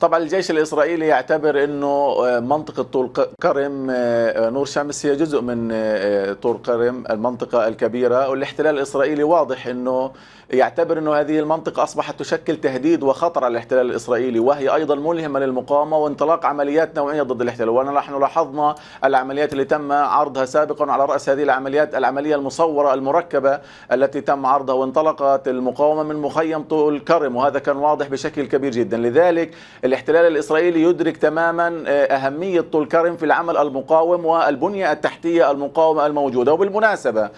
طبعا الجيش الاسرائيلي يعتبر انه آه، منطقه طول كرم آه، آه، نور شمس هي جزء من طول كرم المنطقه الكبيره والاحتلال الاسرائيلي واضح انه يعتبر انه هذه المنطقه اصبحت تشكل تهديد وخطر على الاحتلال الاسرائيلي وهي ايضا ملهمه للمقاومه وانطلاق عمليات نوعيه ضد الاحتلال ونحن لاحظنا العمليات اللي تم عرضها سابقا على راس هذه العمليات العمليه المصوره المركبه التي تم عرضها وانطلقت المقاومه من مخيم طول كرم وهذا كان واضح بشكل كبير جدا لذلك الاحتلال الإسرائيلي يدرك تماما آه، أهمية طول كرم في العمل المقاوم والبنية التحتية المقاومة الموجودة وبالمناسبة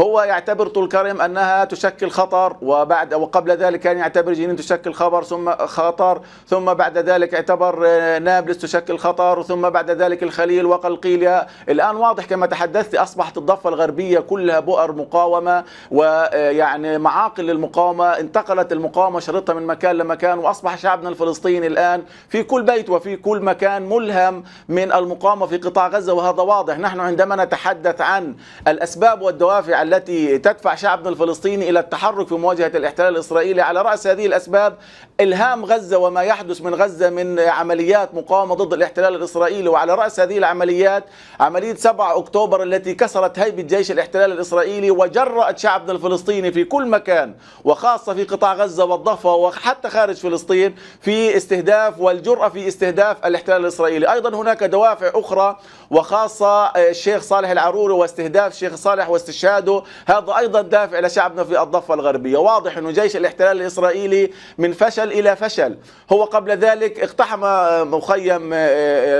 هو يعتبر طول كرم أنها تشكل خطر وبعد وقبل ذلك كان يعتبر جنين تشكل خبر ثم خطر ثم بعد ذلك اعتبر آه، نابلس تشكل خطر ثم بعد ذلك الخليل وقلقيلية الآن واضح كما تحدثت أصبحت الضفة الغربية كلها بؤر مقاومة ويعني آه، معاقل للمقاومة انتقلت المقاومة شريطها من مكان لمكان وأصبح شعبنا الفلسطيني الآن في كل بيت وفي كل مكان ملهم من المقاومة في قطاع غزة وهذا واضح نحن عندما نتحدث عن الأسباب والدوافع التي تدفع شعبنا الفلسطيني إلى التحرك في مواجهة الاحتلال الإسرائيلي على رأس هذه الأسباب إلهام غزة وما يحدث من غزة من عمليات مقاومة ضد الاحتلال الإسرائيلي وعلى رأس هذه العمليات عملية 7 أكتوبر التي كسرت هيبة جيش الاحتلال الإسرائيلي وجرأت شعبنا الفلسطيني في كل مكان وخاصة في قطاع غزة والضفة وحتى خارج فلسطين في استهداف والجرأة في استهداف الاحتلال الإسرائيلي أيضا هناك دوافع أخرى وخاصة الشيخ صالح العروري واستهداف الشيخ صالح واستشهاده بلده هذا أيضا دافع لشعبنا في الضفة الغربية واضح أنه جيش الاحتلال الإسرائيلي من فشل إلى فشل هو قبل ذلك اقتحم مخيم آه،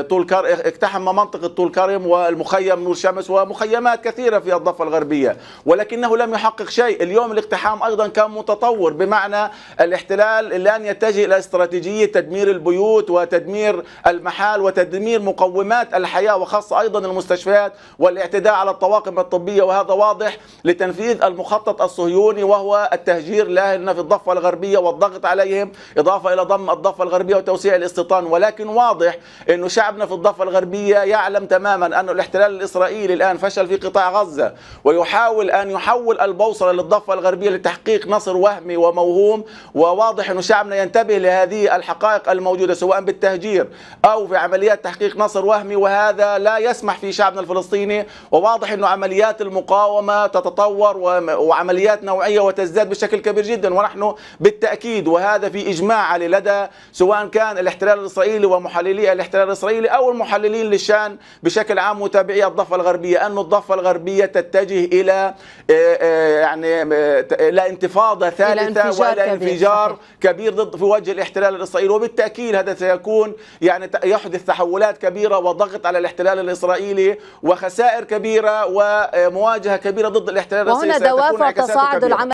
آه، طول كار اقتحم منطقة طول كرم والمخيم نور شمس ومخيمات كثيرة في الضفة الغربية ولكنه لم يحقق شيء اليوم الاقتحام أيضا كان متطور بمعنى الاحتلال الآن يتجه إلى استراتيجية تدمير البيوت وتدمير المحال وتدمير مقومات الحياة وخاصة أيضا المستشفيات والاعتداء على الطواقم الطبية وهذا واضح لتنفيذ المخطط الصهيوني وهو التهجير لاهلنا في الضفة الغربية والضغط عليهم إضافة إلى ضم الضفة الغربية وتوسيع الاستيطان ولكن واضح انه شعبنا في الضفة الغربية يعلم تماما أن الاحتلال الإسرائيلي الآن فشل في قطاع غزة ويحاول أن يحول البوصلة للضفة الغربية لتحقيق نصر وهمي وموهوم وواضح انه شعبنا ينتبه لهذه الحقائق الموجودة سواء بالتهجير أو في عمليات تحقيق نصر وهمي وهذا لا يسمح في شعبنا الفلسطيني وواضح انه عمليات المقاومة تتطور وعمليات نوعية وتزداد بشكل كبير جدا ونحن بالتأكيد وهذا في إجماع لدى سواء كان الاحتلال الإسرائيلي ومحللي الاحتلال الإسرائيلي أو المحللين للشان بشكل عام متابعي الضفة الغربية أن الضفة الغربية تتجه إلى آه، آه، يعني آه، لا انتفاضة ثالثة ولا انفجار كبير, كبير ضد في وجه الاحتلال الإسرائيلي وبالتأكيد هذا سيكون يعني يحدث تحولات كبيرة وضغط على الاحتلال الإسرائيلي وخسائر كبيرة ومواجهة كبيرة ضد ضد الاحتلال الروسي وهنا دوافع تصاعد العمل